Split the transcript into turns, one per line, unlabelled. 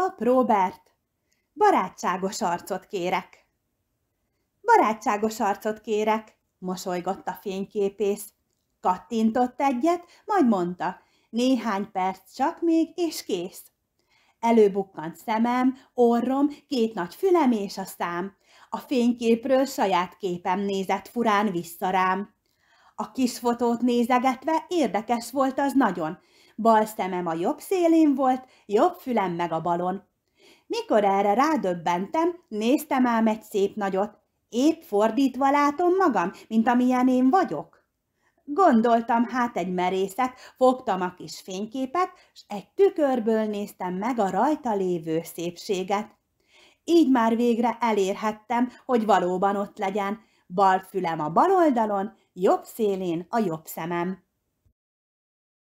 Pap Robert, barátságos arcot kérek. Barátságos arcot kérek, mosolygott a fényképész. Kattintott egyet, majd mondta, néhány perc csak még, és kész. Előbukkant szemem, orrom, két nagy fülem és a szám. A fényképről saját képem nézett furán vissza rám. A kis fotót nézegetve érdekes volt az nagyon. Bal szemem a jobb szélén volt, jobb fülem meg a balon. Mikor erre rádöbbentem, néztem ám egy szép nagyot. Épp fordítva látom magam, mint amilyen én vagyok. Gondoltam hát egy merészet, fogtam a kis fényképet, s egy tükörből néztem meg a rajta lévő szépséget. Így már végre elérhettem, hogy valóban ott legyen, bal fülem a bal oldalon, jobb szélén a jobb szemem.